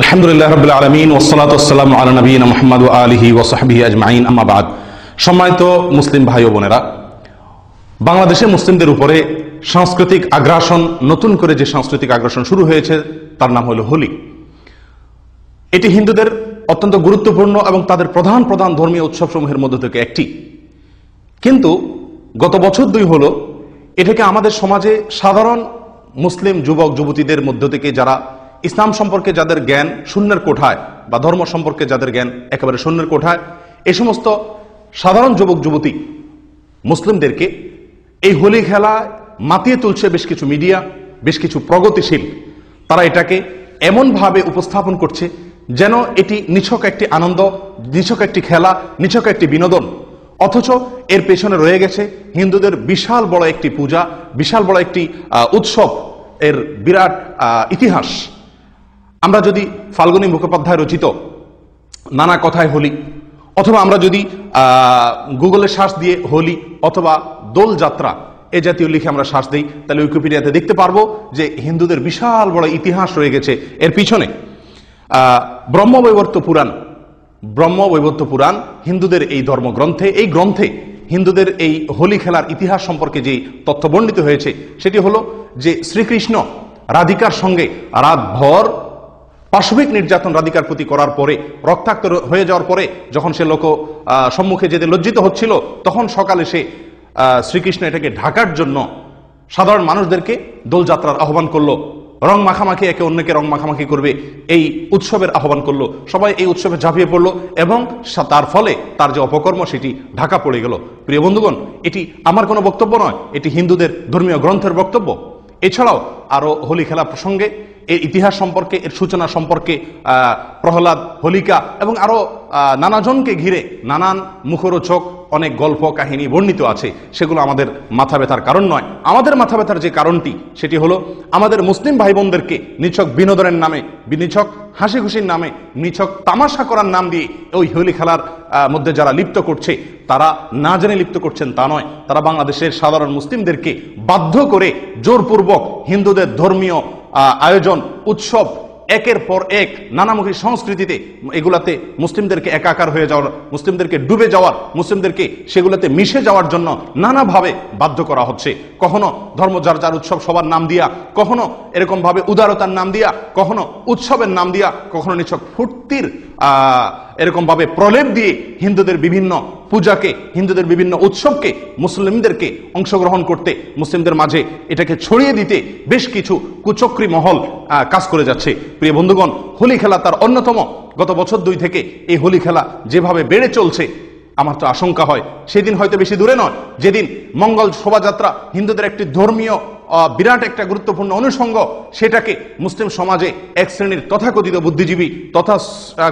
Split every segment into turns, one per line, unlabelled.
আলহামদুলিল্লাহ রবিল আলমিন ওসলাতাম আল নবীন মোহাম্মদ আলহি ওসাহাবি আজমাইন আমাবাদ সম্মানিত মুসলিম ভাই ও বোনেরা বাংলাদেশে মুসলিমদের উপরে সাংস্কৃতিক আগ্রাসন নতুন করে যে সাংস্কৃতিক আগ্রাসন শুরু হয়েছে তার নাম হলো হোলি এটি হিন্দুদের অত্যন্ত গুরুত্বপূর্ণ এবং তাদের প্রধান প্রধান ধর্মীয় উৎসবসমূহের মধ্যে থেকে একটি কিন্তু গত বছর দুই হলো এটাকে আমাদের সমাজে সাধারণ মুসলিম যুবক যুবতীদের মধ্য থেকে যারা ইসলাম সম্পর্কে যাদের জ্ঞান শূন্যের কোঠায় বা ধর্ম সম্পর্কে যাদের জ্ঞান একেবারে শূন্যের কোঠায় এ সমস্ত সাধারণ যুবক যুবতী মুসলিমদেরকে এই হোলি খেলা মাতিয়ে তুলছে বেশ কিছু মিডিয়া বেশ কিছু প্রগতিশীল তারা এটাকে এমনভাবে উপস্থাপন করছে যেন এটি নিছক একটি আনন্দ নিছক একটি খেলা নিছক একটি বিনোদন অথচ এর পেছনে রয়ে গেছে হিন্দুদের বিশাল বড় একটি পূজা বিশাল বড় একটি উৎসব এর বিরাট ইতিহাস আমরা যদি ফাল্গুনী মুখোপাধ্যায় রচিত নানা কথায় হলি অথবা আমরা যদি গুগলে শ্বাস দিয়ে হোলি অথবা দোলযাত্রা এ জাতীয় লিখে আমরা শ্বাস দিই তাহলে উইকিপিডিয়াতে দেখতে পারবো যে হিন্দুদের বিশাল বড় ইতিহাস রয়ে গেছে এর পিছনে ব্রহ্মবৈবর্ত পুরাণ ব্রহ্মবৈবর্ত পুরাণ হিন্দুদের এই ধর্মগ্রন্থে এই গ্রন্থে হিন্দুদের এই হোলি খেলার ইতিহাস সম্পর্কে যে তথ্য বর্ণিত হয়েছে সেটি হলো যে শ্রীকৃষ্ণ রাধিকার সঙ্গে রাতভর পার্শ্বিক নির্যাতন রাধিকার প্রতি করার পরে রক্তাক্ত হয়ে যাওয়ার পরে যখন সে লোক সম্মুখে যেতে লজ্জিত হচ্ছিল তখন সকালে সে শ্রীকৃষ্ণ এটাকে ঢাকার জন্য সাধারণ মানুষদেরকে দোলযাত্রার আহ্বান করলো রং মাখামাখি একে অন্যকে রং মাখামাখি করবে এই উৎসবের আহ্বান করলো সবাই এই উৎসবে ঝাঁপিয়ে পড়লো এবং তার ফলে তার যে অপকর্ম সেটি ঢাকা পড়ে গেল প্রিয় বন্ধুগণ এটি আমার কোনো বক্তব্য নয় এটি হিন্দুদের ধর্মীয় গ্রন্থের বক্তব্য এছাড়াও আরও হোলি খেলা প্রসঙ্গে এর ইতিহাস সম্পর্কে এর সূচনা সম্পর্কে প্রহ্লাদ হোলিকা এবং আরও নানাজনকে ঘিরে নানান মুখরোচক অনেক গল্প কাহিনী বর্ণিত আছে সেগুলো আমাদের মাথা ব্যথার কারণ নয় আমাদের মাথা ব্যথার যে কারণটি সেটি হলো আমাদের মুসলিম ভাই বোনদেরকে নিছক বিনোদনের নামে নিছক হাসি খুশির নামে নিছক তামাশা করার নাম দিয়ে ওই হোলি খেলার মধ্যে যারা লিপ্ত করছে তারা না জেনে লিপ্ত করছেন তা নয় তারা বাংলাদেশের সাধারণ মুসলিমদেরকে বাধ্য করে জোরপূর্বক হিন্দুদের ধর্মীয় আয়োজন উৎসব একের পর এক নানামুখী সংস্কৃতিতে এগুলাতে মুসলিমদেরকে একাকার হয়ে যাওয়ার মুসলিমদেরকে ডুবে যাওয়ার মুসলিমদেরকে সেগুলোতে মিশে যাওয়ার জন্য নানাভাবে বাধ্য করা হচ্ছে কখনো ধর্ম যার যার উৎসব সবার নাম দিয়া কখনো এরকমভাবে উদারতার নাম দিয়া কখনো উৎসবের নাম দিয়া কখনো নিছক ফুর্তির এরকমভাবে প্রলেপ দিয়ে হিন্দুদের বিভিন্ন পূজাকে হিন্দুদের বিভিন্ন উৎসবকে মুসলিমদেরকে অংশগ্রহণ করতে মুসলিমদের মাঝে এটাকে ছড়িয়ে দিতে বেশ কিছু কুচক্রী মহল কাজ করে যাচ্ছে প্রিয় বন্ধুগণ হোলি খেলা তার অন্যতম গত বছর দুই থেকে এই হোলি খেলা যেভাবে বেড়ে চলছে আমার তো আশঙ্কা হয় সেদিন হয়তো বেশি দূরে নয় যেদিন মঙ্গল শোভাযাত্রা হিন্দুদের একটি ধর্মীয় বিরাট একটা গুরুত্বপূর্ণ অনুষঙ্গ সেটাকে মুসলিম সমাজে এক শ্রেণীর তথাকথিত বুদ্ধিজীবী তথা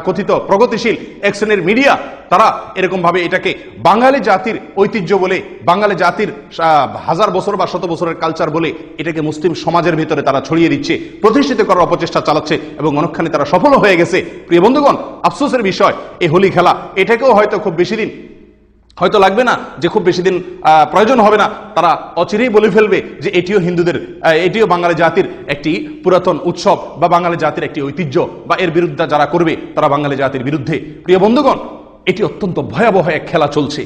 কথিত প্রগতিশীল এক শ্রেণীর মিডিয়া তারা এরকমভাবে এটাকে বাঙালি জাতির ঐতিহ্য বলে বাঙালি জাতির হাজার বছর বা শত বছরের কালচার বলে এটাকে মুসলিম সমাজের ভিতরে তারা ছড়িয়ে দিচ্ছে প্রতিষ্ঠিত করার অপচেষ্টা চালাচ্ছে এবং অনেকখানি তারা সফল হয়ে গেছে প্রিয় বন্ধুগণ আফসোসের বিষয় এই হোলি খেলা এটাকেও হয়তো খুব বেশি দিন হয়তো লাগবে না যে খুব বেশি দিন প্রয়োজন হবে না তারা অচিরেই বলে ফেলবে যে এটিও হিন্দুদের এটিও বাঙালি জাতির একটি পুরাতন উৎসব বা বাঙালি জাতির একটি ঐতিহ্য বা এর বিরুদ্ধে যারা করবে তারা বাঙালি জাতির বিরুদ্ধে প্রিয় বন্ধুগণ এটি অত্যন্ত ভয়াবহ এক খেলা চলছে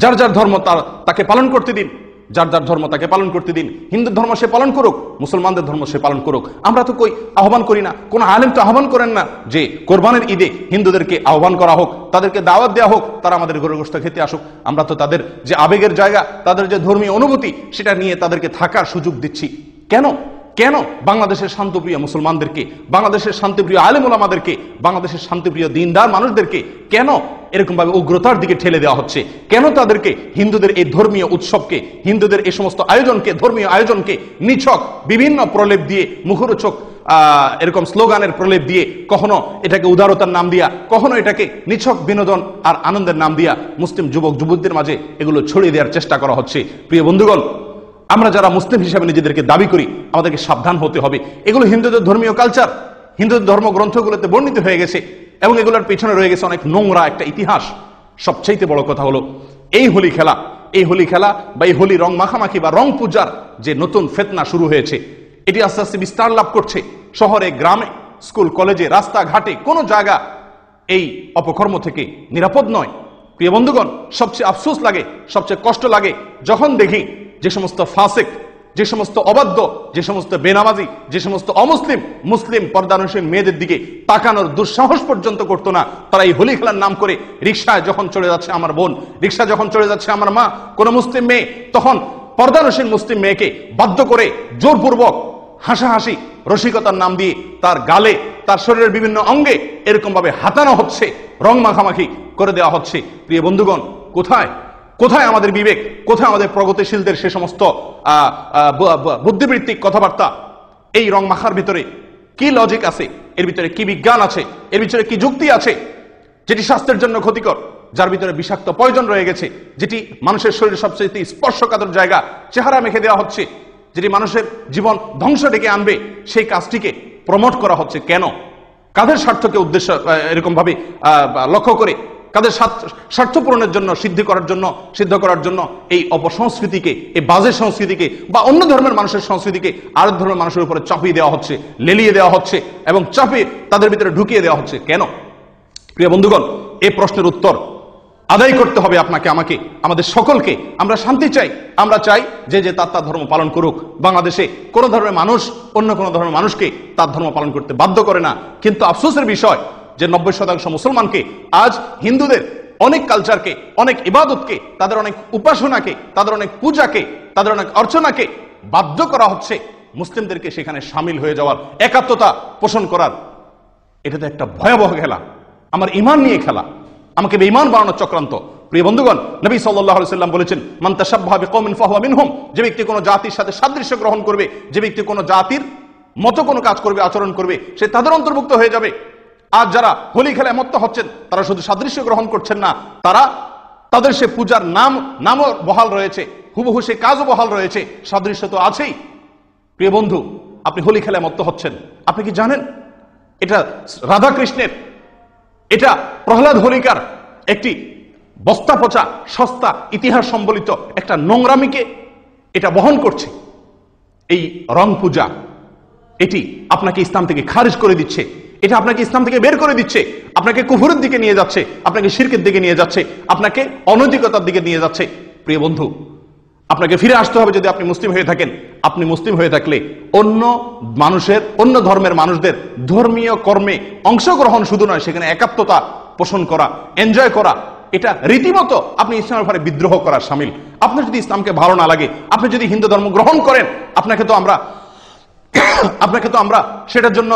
যার যার ধর্ম তার তাকে পালন করতে দিন যার যার ধর্ম তাকে পালন করতে দিন হিন্দু ধর্ম সে পালন করুক মুসলমানদের ধর্ম সে পালন করুক আমরা তো কই আহ্বান করি না কোনো আলেম তো আহ্বান করেন না যে কোরবানের ঈদে হিন্দুদেরকে আহ্বান করা হোক তাদেরকে দাওয়াত দেওয়া হোক তারা আমাদের গোরগোষ্ঠ খেতে আসুক আমরা তো তাদের যে আবেগের জায়গা তাদের যে ধর্মীয় অনুভূতি সেটা নিয়ে তাদেরকে থাকার সুযোগ দিচ্ছি কেন কেন বাংলাদেশের শান্তপ্রিয় মুসলমানদেরকে বাংলাদেশের শান্তিপ্রিয় আলেমুলামাদেরকে বাংলাদেশের শান্তিপ্রিয় দিনদার মানুষদেরকে কেন এরকমভাবে উগ্রতার দিকে ঠেলে দেওয়া হচ্ছে কেন তাদেরকে হিন্দুদের এই ধর্মীয় উৎসবকে হিন্দুদের এই সমস্ত আয়োজনকে ধর্মীয় আয়োজনকে নিছক বিভিন্ন প্রলেপ দিয়ে মুখরোচক এরকম স্লোগানের প্রলেপ দিয়ে কখনো এটাকে উদারতার নাম দিয়া কখনো এটাকে নিছক বিনোদন আর আনন্দের নাম দিয়া মুসলিম যুবক যুবকদের মাঝে এগুলো ছড়িয়ে দেওয়ার চেষ্টা করা হচ্ছে প্রিয় বন্ধুগণ আমরা যারা মুসলিম হিসাবে নিজেদেরকে দাবি করি আমাদেরকে সাবধান হতে হবে এগুলো হিন্দুদের ধর্মীয় কালচার হিন্দুদের ধর্মগ্রন্থগুলোতে বর্ণিত হয়ে গেছে এবং এগুলোর পেছনে রয়ে গেছে অনেক নোংরা একটা ইতিহাস সবচাইতে বড় কথা হলো এই হোলি খেলা এই হোলি খেলা বা এই হোলি রং মাখামাখি বা রং পূজার যে নতুন ফেতনা শুরু হয়েছে এটি আস্তে আস্তে বিস্তার লাভ করছে শহরে গ্রামে স্কুল কলেজে রাস্তাঘাটে কোনো জায়গা এই অপকর্ম থেকে নিরাপদ নয় প্রিয় বন্ধুগণ সবচেয়ে আফসোস লাগে সবচেয়ে কষ্ট লাগে যখন দেখি যে সমস্ত ফাসেক যে সমস্ত অবাধ্য যে সমস্ত বেনামাজি যে সমস্ত অমুসলিম মুসলিম পর্দানুসীন মেয়েদের দিকে তাকানোর দুঃসাহস পর্যন্ত করত না তারা এই হোলি খেলার নাম করে রিক্সায় যখন চলে যাচ্ছে আমার বোন রিক্সা যখন চলে যাচ্ছে আমার মা কোন মুসলিম মেয়ে তখন পর্দানুসীন মুসলিম মেয়েকে বাধ্য করে জোরপূর্বক হাসাহাসি রসিকতার নাম দিয়ে তার গালে তার শরীরের বিভিন্ন অঙ্গে এরকমভাবে হাতানো হচ্ছে রং মাখামাখি করে দেওয়া হচ্ছে প্রিয় বন্ধুগণ কোথায় কোথায় আমাদের বিবেক কোথায় আমাদের প্রগতিশীলদের সে সমস্ত বুদ্ধিবৃত্তিক কথাবার্তা এই রং মাখার ভিতরে কি লজিক আছে এর ভিতরে কি বিজ্ঞান আছে এর ভিতরে কি যুক্তি আছে যেটি স্বাস্থ্যের জন্য ক্ষতিকর যার ভিতরে বিষাক্ত প্রয়োজন রয়ে গেছে যেটি মানুষের শরীরে সবচেয়ে স্পর্শকাতর জায়গা চেহারা মেখে দেওয়া হচ্ছে যেটি মানুষের জীবন ধ্বংস ডেকে আনবে সেই কাজটিকে প্রমোট করা হচ্ছে কেন কাদের স্বার্থকে উদ্দেশ্য এরকমভাবে লক্ষ্য করে কাদের স্বার্থ পূরণের জন্য সিদ্ধি করার জন্য সিদ্ধ করার জন্য এই অপসংস্কৃতিকে এই বাজে সংস্কৃতিকে বা অন্য ধর্মের মানুষের সংস্কৃতিকে আর ধর্মের মানুষের উপরে চাপিয়ে দেওয়া হচ্ছে লেলিয়ে দেওয়া হচ্ছে এবং চাপিয়ে তাদের ভিতরে ঢুকিয়ে দেওয়া হচ্ছে কেন প্রিয় বন্ধুগণ এই প্রশ্নের উত্তর আদায় করতে হবে আপনাকে আমাকে আমাদের সকলকে আমরা শান্তি চাই আমরা চাই যে যে তার তার ধর্ম পালন করুক বাংলাদেশে কোনো ধর্মের মানুষ অন্য কোনো ধর্মের মানুষকে তার ধর্ম পালন করতে বাধ্য করে না কিন্তু আফসোসের বিষয় যে নব্বই শতাংশ মুসলমানকে আজ হিন্দুদের অনেক কালচারকে অনেক ইবাদতকে তাদের অনেক উপাসনাকে তাদের অনেক পূজাকে তাদের অনেক অর্চনাকে বাধ্য করা হচ্ছে মুসলিমদেরকে সেখানে সামিল হয়ে যাওয়ার একাত্মতা পোষণ করার এটাতে একটা ভয়াবহ খেলা আমার ইমান নিয়ে খেলা আমাকে বেঈমান বানানোর চক্রান্ত প্রিয় বন্ধুগণ নবী সাল্লাহ সাল্লাম বলেছেন মান্তাসাভাবে কমিন ফাহুয়া মিনহুম যে ব্যক্তি কোনো জাতির সাথে সাদৃশ্য গ্রহণ করবে যে ব্যক্তি কোনো জাতির মতো কোনো কাজ করবে আচরণ করবে সে তাদের অন্তর্ভুক্ত হয়ে যাবে আর যারা হোলি খেলায় মত্ত হচ্ছেন তারা শুধু সাদৃশ্য গ্রহণ করছেন না তারা তাদের সে পূজার নাম নামও বহাল রয়েছে হুবহু সে কাজও বহাল রয়েছে সাদৃশ্য তো আছেই প্রিয় বন্ধু আপনি হোলি খেলায় মত্ত হচ্ছেন আপনি কি জানেন এটা রাধা কৃষ্ণের এটা প্রহ্লাদ হোলিকার একটি বস্তা পচা সস্তা ইতিহাস সম্বলিত একটা নোংরামিকে এটা বহন করছে এই রং পূজা এটি আপনাকে ইসলাম থেকে খারিজ করে দিচ্ছে এটা আপনাকে ইসলাম থেকে বের করে দিচ্ছে আপনাকে কুফুরের দিকে নিয়ে যাচ্ছে আপনাকে শিরকের দিকে নিয়ে যাচ্ছে আপনাকে অনৈতিকতার দিকে নিয়ে যাচ্ছে প্রিয় বন্ধু আপনাকে ফিরে আসতে হবে যদি আপনি মুসলিম হয়ে থাকেন আপনি মুসলিম হয়ে থাকলে অন্য মানুষের অন্য ধর্মের মানুষদের ধর্মীয় কর্মে অংশগ্রহণ শুধু নয় সেখানে একাত্মতা পোষণ করা এনজয় করা এটা রীতিমতো আপনি ইসলামের ফলে বিদ্রোহ করার সামিল আপনার যদি ইসলামকে ভালো না লাগে আপনি যদি হিন্দু ধর্ম গ্রহণ করেন আপনাকে তো আমরা আপনাকে তো আমরা সেটার জন্য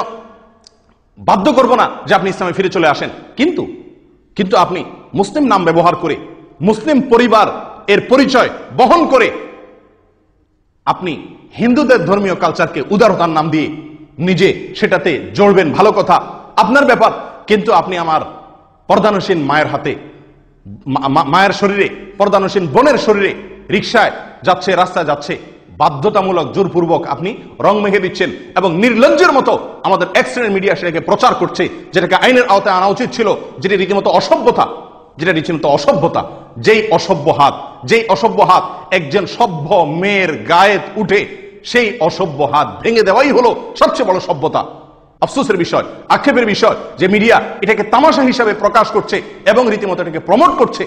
বাধ্য করব না যে আপনি ইসলামে ফিরে চলে আসেন কিন্তু কিন্তু আপনি মুসলিম নাম ব্যবহার করে মুসলিম পরিবার এর পরিচয় বহন করে আপনি হিন্দুদের ধর্মীয় কালচারকে উদারতার নাম দিয়ে নিজে সেটাতে জড়বেন ভালো কথা আপনার ব্যাপার কিন্তু আপনি আমার পর্দানুসীন মায়ের হাতে মায়ের শরীরে পর্দানুসীন বোনের শরীরে রিক্সায় যাচ্ছে রাস্তায় যাচ্ছে বাধ্যতামূলক জোরপূর্বক আপনি রং মেঘে দিচ্ছেন এবং নির্লজ্জের মতো আমাদের এক্সিডেন্ট মিডিয়া সেটাকে প্রচার করছে যেটাকে আইনের আওতায় আনা উচিত ছিল যেটি রীতিমতো অসভ্যতা যেটা রীতিমতো অসভ্যতা যেই অসভ্য হাত যেই অসভ্য হাত একজন সভ্য মেয়ের গায়েত উঠে সেই অসভ্য হাত ভেঙে দেওয়াই হলো সবচেয়ে বড় সভ্যতা আফসোসের বিষয় আক্ষেপের বিষয় যে মিডিয়া এটাকে তামাশা হিসাবে প্রকাশ করছে এবং রীতিমতো এটাকে প্রমোট করছে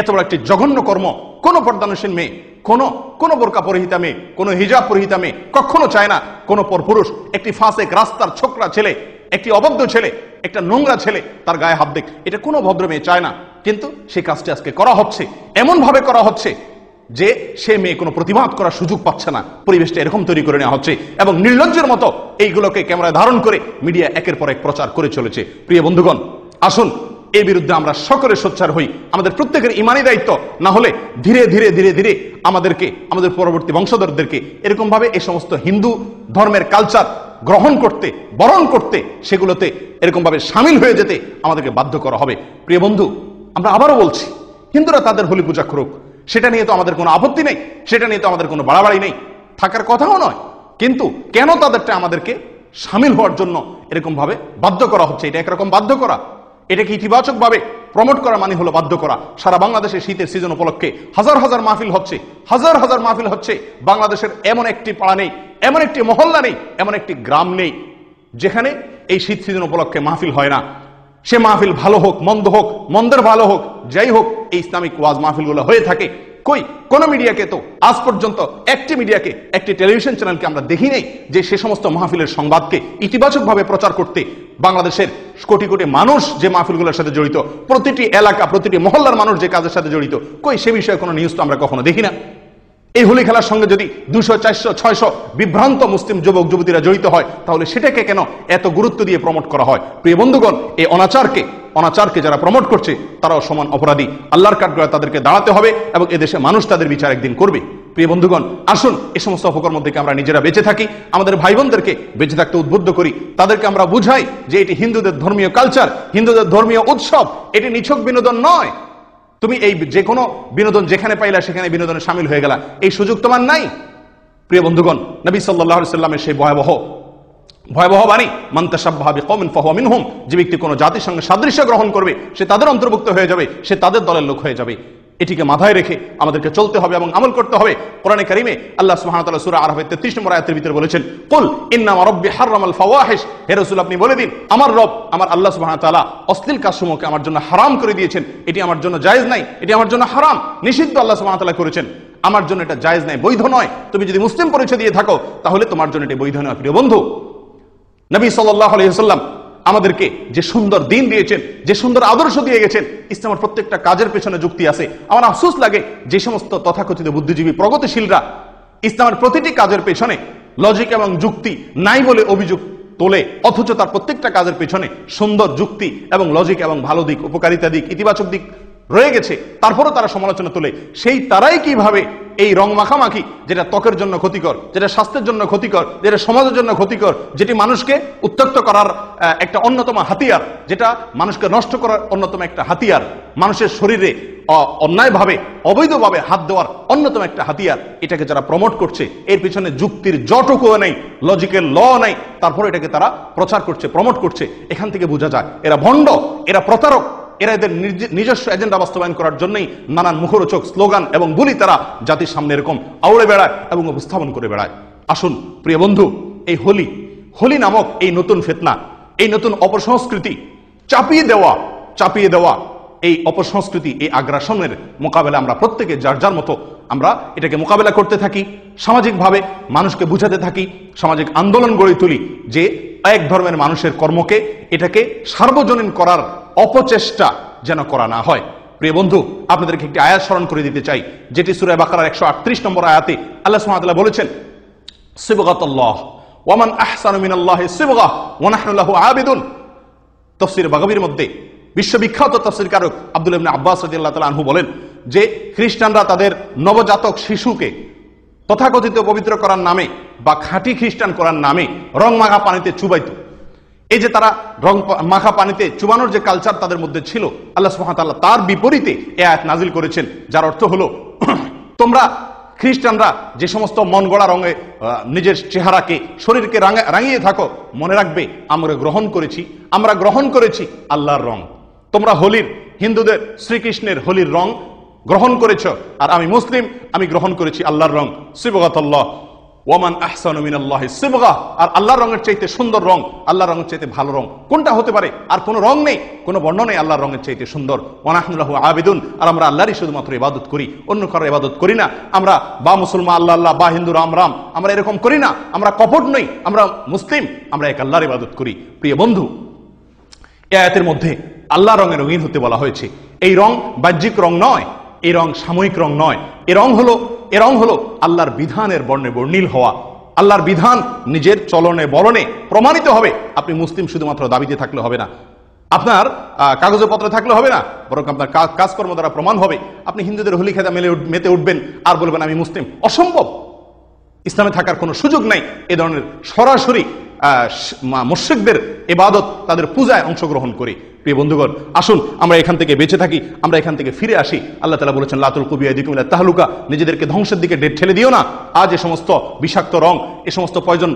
এত বড় একটি জঘন্য কর্ম কোনো পর্দানুসীন মেয়ে কোনো কোনো বোরকা পরিহিতা মেয়ে কোনো হিজাব পরিহিতা মেয়ে কখনো চায় না কোনো পরপুরুষ একটি ফাঁসেক রাস্তার ছোকরা ছেলে একটি অবদ্ধ ছেলে একটা নোংরা ছেলে তার গায়ে হাত দেখ এটা কোনো ভদ্র মেয়ে চায় না কিন্তু সে কাজটি আজকে করা হচ্ছে এমনভাবে করা হচ্ছে যে সে মেয়ে কোনো প্রতিবাদ করার সুযোগ পাচ্ছে না পরিবেশটা এরকম তৈরি করে নেওয়া হচ্ছে এবং নির্লজ্জের মতো এইগুলোকে ক্যামেরায় ধারণ করে মিডিয়া একের পর এক প্রচার করে চলেছে প্রিয় বন্ধুগণ আসুন এর বিরুদ্ধে আমরা সকলে সোচ্চার হই আমাদের প্রত্যেকের ইমানই দায়িত্ব না হলে ধীরে ধীরে ধীরে ধীরে আমাদেরকে আমাদের পরবর্তী বংশধরদেরকে এরকমভাবে এই সমস্ত হিন্দু ধর্মের কালচার গ্রহণ করতে বরণ করতে সেগুলোতে এরকমভাবে সামিল হয়ে যেতে আমাদেরকে বাধ্য করা হবে প্রিয় বন্ধু আমরা আবারও বলছি হিন্দুরা তাদের হোলি পূজা করুক সেটা নিয়ে তো আমাদের কোনো আপত্তি নেই সেটা নিয়ে তো আমাদের কোনো বাড়াবাড়ি নেই থাকার কথাও নয় কিন্তু কেন তাদেরটা আমাদেরকে সামিল হওয়ার জন্য এরকমভাবে বাধ্য করা হচ্ছে এটা একরকম বাধ্য করা এটাকে ইতিবাচকভাবে প্রমোট করা মানে হলো বাধ্য করা সারা বাংলাদেশে শীতের সিজন উপলক্ষে হাজার হাজার মাহফিল হচ্ছে হাজার হাজার মাহফিল হচ্ছে বাংলাদেশের এমন একটি পাড়া নেই এমন একটি মহল্লা নেই এমন একটি গ্রাম নেই যেখানে এই শীত সিজন উপলক্ষে মাহফিল হয় না সে মাহফিল ভালো হোক মন্দ হোক মন্দের ভালো হোক যাই হোক এই ইসলামিক ওয়াজ মাহফিলগুলো হয়ে থাকে কই কোন মিডিয়াকে তো আজ পর্যন্ত একটি মিডিয়াকে একটি টেলিভিশন চ্যানেলকে আমরা দেখি নেই যে সে সমস্ত মাহফিলের সংবাদকে ইতিবাচকভাবে প্রচার করতে বাংলাদেশের কোটি কোটি মানুষ যে মাহফিলগুলোর সাথে জড়িত প্রতিটি এলাকা প্রতিটি মহল্লার মানুষ যে কাজের সাথে জড়িত কই সে বিষয়ে কোনো নিউজ তো আমরা কখনো দেখি না এই হোলি খেলার সঙ্গে যদি দুশো চারশো ছয়শো বিভ্রান্ত মুসলিম যুবক যুবতীরা জড়িত হয় তাহলে সেটাকে কেন এত গুরুত্ব দিয়ে প্রমোট করা হয় প্রিয় বন্ধুগণ এই অনাচারকে অনাচারকে যারা প্রমোট করছে তারাও সমান অপরাধী আল্লাহর কাঠগড়ায় তাদেরকে দাঁড়াতে হবে এবং এদেশে মানুষ তাদের বিচার একদিন করবে প্রিয় বন্ধুগণ আসুন এই সমস্ত অপকর্ম থেকে আমরা নিজেরা বেঁচে থাকি আমাদের ভাই বোনদেরকে বেঁচে থাকতে উদ্বুদ্ধ করি তাদেরকে আমরা বুঝাই যে এটি হিন্দুদের ধর্মীয় কালচার হিন্দুদের ধর্মীয় উৎসব এটি নিছক বিনোদন নয় তুমি এই যে কোনো বিনোদন যেখানে পাইলা সেখানে বিনোদনে সামিল হয়ে গেলা এই সুযোগ তোমার নাই প্রিয় বন্ধুগণ নবী সাল্লাহ সাল্লামের সেই ভয়াবহ ভয়াবহ বাণী মন্তাসাবভাবে কমিন ফহমিন হোম যে ব্যক্তি কোনো জাতির সঙ্গে সাদৃশ্য গ্রহণ করবে সে তাদের অন্তর্ভুক্ত হয়ে যাবে সে তাদের দলের লোক হয়ে যাবে এটিকে মাথায় রেখে আমাদেরকে চলতে হবে এবং আমল করতে হবে কোরআনে কারিমে আল্লাহ সুহামতাল্লাহ সুরা আরহাবের তেত্রিশ নম্বর আয়াতের ভিতরে বলেছেন কুল ইন্নাম রব্বি হারাম আল ফাওয়াহেস হে রসুল আপনি বলে দিন আমার রব আমার আল্লাহ সুহামতাল্লাহ অশ্লীল কাজসমূহকে আমার জন্য হারাম করে দিয়েছেন এটি আমার জন্য জায়জ নাই এটি আমার জন্য হারাম নিষিদ্ধ আল্লাহ সুহামতাল্লাহ করেছেন আমার জন্য এটা জায়জ নাই বৈধ নয় তুমি যদি মুসলিম পরিচয় দিয়ে থাকো তাহলে তোমার জন্য এটি বৈধ নয় প্রিয় বন্ধু নবী সাল্লাম আমাদেরকে যে সুন্দর দিন দিয়েছেন যে সুন্দর আদর্শ দিয়ে গেছেন ইসলামের প্রত্যেকটা কাজের পেছনে যুক্তি আছে আমার আফসোস লাগে যে সমস্ত তথাকথিত বুদ্ধিজীবী প্রগতিশীলরা ইসলামের প্রতিটি কাজের পেছনে লজিক এবং যুক্তি নাই বলে অভিযোগ তোলে অথচ তার প্রত্যেকটা কাজের পেছনে সুন্দর যুক্তি এবং লজিক এবং ভালো দিক উপকারিতা দিক ইতিবাচক দিক রয়ে গেছে তারপরও তারা সমালোচনা তোলে সেই তারাই কিভাবে এই রং মাখামাখি যেটা ত্বকের জন্য ক্ষতিকর যেটা স্বাস্থ্যের জন্য ক্ষতিকর যেটা সমাজের জন্য ক্ষতিকর যেটি মানুষকে উত্তক্ত করার একটা অন্যতম হাতিয়ার যেটা মানুষকে নষ্ট করার অন্যতম একটা হাতিয়ার মানুষের শরীরে অন্যায়ভাবে অবৈধভাবে হাত দেওয়ার অন্যতম একটা হাতিয়ার এটাকে যারা প্রমোট করছে এর পিছনে যুক্তির জটকুও নেই লজিকের ল নেই তারপর এটাকে তারা প্রচার করছে প্রমোট করছে এখান থেকে বোঝা যায় এরা ভণ্ড এরা প্রতারক এরা এদের নিজস্ব এজেন্ডা বাস্তবায়ন করার জন্যই নানান মুখরোচক স্লোগান এবং বলি তারা জাতির সামনে এরকম আউড়ে বেড়ায় এবং উপস্থাপন করে বেড়ায় আসুন প্রিয় বন্ধু এই হোলি হোলি নামক এই নতুন ফেতনা এই নতুন অপসংস্কৃতি চাপিয়ে দেওয়া চাপিয়ে দেওয়া এই অপসংস্কৃতি এই আগ্রাসনের মোকাবেলা আমরা প্রত্যেকে যার যার মতো আমরা এটাকে মোকাবেলা করতে থাকি সামাজিকভাবে মানুষকে বুঝাতে থাকি সামাজিক আন্দোলন গড়ে তুলি যে এক ধর্মের মানুষের কর্মকে এটাকে সার্বজনীন করার অপচেষ্টা যেন করা না হয় প্রিয় বন্ধু আপনাদেরকে একটি আয়াত স্মরণ করে দিতে চাই যেটি সুরায় বাকার একশো আটত্রিশ নম্বর আয়াতে আল্লাহ সুমাতলা বলেছেন সিবগাতল্লাহ ওমান আহসান মিনাল্লাহ সিবগা ওয়ানাহনুল্লাহ আবেদুন তফসির বাগবির মধ্যে বিশ্ববিখ্যাত তফসির কারক আব্দুল ইবনে আব্বাস রদিল্লাহ তালা আনহু বলেন যে খ্রিস্টানরা তাদের নবজাতক শিশুকে তথাকথিত পবিত্র করার নামে বা খাঁটি খ্রিস্টান করার নামে রং মাখা পানিতে চুবাইত এই যে তারা রং মাখা পানিতে চুবানোর যে কালচার তাদের মধ্যে ছিল আল্লাহ সুহামতাল্লাহ তার বিপরীতে এ আয়াত নাজিল করেছেন যার অর্থ হলো তোমরা খ্রিস্টানরা যে সমস্ত মন গড়া রঙে নিজের চেহারাকে শরীরকে রাঙিয়ে থাকো মনে রাখবে আমরা গ্রহণ করেছি আমরা গ্রহণ করেছি আল্লাহর রং তোমরা হোলির হিন্দুদের শ্রীকৃষ্ণের হোলির রং গ্রহণ করেছ আর আমি মুসলিম আমি গ্রহণ করেছি আল্লাহর রং শ্রীবগাতল্লাহ ওমান আহসান মিনাল্লাহ শিবগা আর আল্লাহর রঙের চাইতে সুন্দর রং আল্লাহর রঙের চাইতে ভালো রং কোনটা হতে পারে আর কোনো রং নেই কোনো বর্ণ নেই আল্লাহর রঙের চাইতে সুন্দর ওয়ানাহনুল্লাহ আবেদুন আর আমরা আল্লাহরই শুধুমাত্র ইবাদত করি অন্য কারো ইবাদত করি না আমরা বা মুসলমান আল্লাহ আল্লাহ বা হিন্দু রাম রাম আমরা এরকম করি না আমরা কপট নই আমরা মুসলিম আমরা এক আল্লাহর ইবাদত করি প্রিয় বন্ধু আয়াতের মধ্যে আল্লাহ রঙে রঙিন হতে বলা হয়েছে এই রং বাহ্যিক রং নয় এই রং সাময়িক রং নয় এ রং হলো এ রং হলো আল্লাহর বিধানের বর্ণে বর্ণিল হওয়া আল্লাহর বিধান নিজের চলনে বলনে প্রমাণিত হবে আপনি মুসলিম শুধুমাত্র দাবিতে থাকলে হবে না আপনার কাগজে পত্রে থাকলে হবে না বরং আপনার কাজকর্ম দ্বারা প্রমাণ হবে আপনি হিন্দুদের হোলি খেদা মেলে মেতে উঠবেন আর বলবেন আমি মুসলিম অসম্ভব ইসলামে থাকার কোনো সুযোগ নাই এ ধরনের সরাসরি মুর্শিকদের এবাদত তাদের পূজায় অংশগ্রহণ করি প্রিয় বন্ধুগণ আসুন আমরা এখান থেকে বেঁচে থাকি আমরা এখান থেকে ফিরে আসি আল্লাহ তালা বলেছেন লাতুল কবিয়া দিকুমিলা তাহলুকা নিজেদেরকে ধ্বংসের দিকে ডেট ঠেলে দিও না আজ এ সমস্ত বিষাক্ত রং এ সমস্ত পয়জন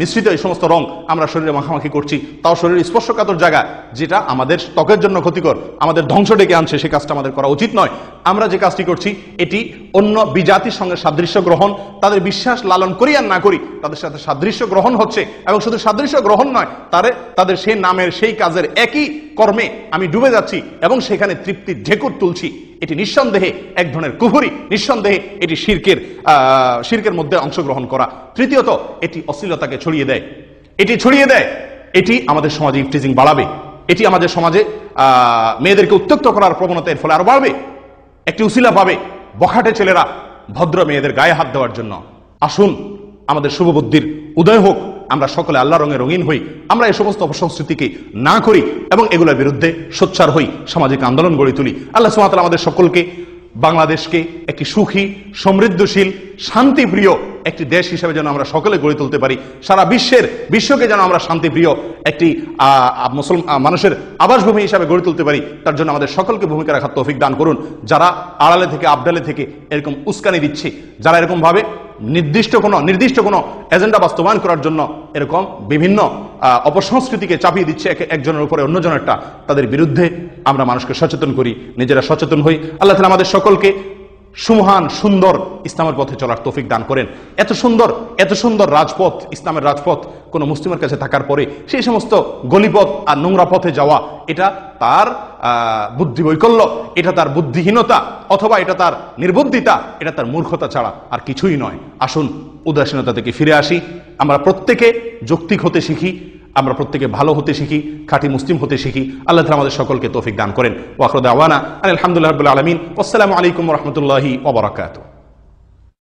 মিশ্রিত এই সমস্ত রং আমরা শরীরে মাখামাখি করছি তাও শরীরের স্পর্শকাতর জায়গা যেটা আমাদের ত্বকের জন্য ক্ষতিকর আমাদের ধ্বংস ডেকে আনছে সে কাজটা আমাদের করা উচিত নয় আমরা যে কাজটি করছি এটি অন্য বিজাতির সঙ্গে সাদৃশ্য গ্রহণ তাদের বিশ্বাস লালন করি আর না করি তাদের সাথে সাদৃশ্য গ্রহণ হচ্ছে এবং শুধু সাদৃশ্য গ্রহণ নয় তারে তাদের সেই নামের সেই কাজের কাজের একই কর্মে আমি ডুবে যাচ্ছি এবং সেখানে তৃপ্তির ঢেকুর তুলছি এটি নিঃসন্দেহে এক ধরনের কুহুরি নিঃসন্দেহে এটি শির্কের শির্কের মধ্যে অংশগ্রহণ করা তৃতীয়ত এটি অশ্লীলতাকে ছড়িয়ে দেয় এটি ছড়িয়ে দেয় এটি আমাদের সমাজে ইফটিজিং বাড়াবে এটি আমাদের সমাজে মেয়েদেরকে উত্ত্যক্ত করার প্রবণতা এর ফলে আরো বাড়বে একটি উশিলা পাবে বখাটে ছেলেরা ভদ্র মেয়েদের গায়ে হাত দেওয়ার জন্য আসুন আমাদের শুভবুদ্ধির উদয় হোক আমরা সকলে আল্লাহ রঙে রঙিন হই আমরা এই সমস্ত অপসংস্কৃতিকে না করি এবং এগুলোর বিরুদ্ধে সোচ্চার হই সামাজিক আন্দোলন গড়ে তুলি আল্লাহ সুমাতাল আমাদের সকলকে বাংলাদেশকে একটি সুখী সমৃদ্ধশীল শান্তিপ্রিয় একটি দেশ হিসেবে যেন আমরা সকলে গড়ে তুলতে পারি সারা বিশ্বের বিশ্বকে যেন আমরা শান্তিপ্রিয় একটি মুসলমান মানুষের আবাসভূমি হিসাবে গড়ে তুলতে পারি তার জন্য আমাদের সকলকে ভূমিকা রাখার তৌফিক দান করুন যারা আড়ালে থেকে আবডালে থেকে এরকম উস্কানি দিচ্ছে যারা এরকমভাবে নির্দিষ্ট কোনো নির্দিষ্ট কোনো এজেন্ডা বাস্তবায়ন করার জন্য এরকম বিভিন্ন অপসংস্কৃতিকে চাপিয়ে দিচ্ছে একজনের উপরে অন্যজনেরটা তাদের বিরুদ্ধে আমরা মানুষকে সচেতন করি নিজেরা সচেতন হই আল্লাহ তালা আমাদের সকলকে সুমহান সুন্দর ইসলামের পথে চলার তৌফিক দান করেন এত সুন্দর এত সুন্দর রাজপথ ইসলামের রাজপথ কোনো মুসলিমের কাছে থাকার পরে সেই সমস্ত গলিপথ আর নোংরা পথে যাওয়া এটা তার বুদ্ধি বৈকল্য এটা তার বুদ্ধিহীনতা অথবা এটা তার নির্বুদ্ধিতা এটা তার মূর্খতা ছাড়া আর কিছুই নয় আসুন উদাসীনতা থেকে ফিরে আসি আমরা প্রত্যেকে যৌক্তিক হতে শিখি আমরা প্রত্যেকে ভালো হতে শিখি খাঁটি মুসলিম হতে শিখি আল্লাহ তালা আমাদের সকলকে তৌফিক দান করেন ওয়াকরদ আওয়ানা আলহামদুলিল্লাহ আলমিন আসসালামু আলাইকুম রহমতুল্লাহি ওবরাকাতু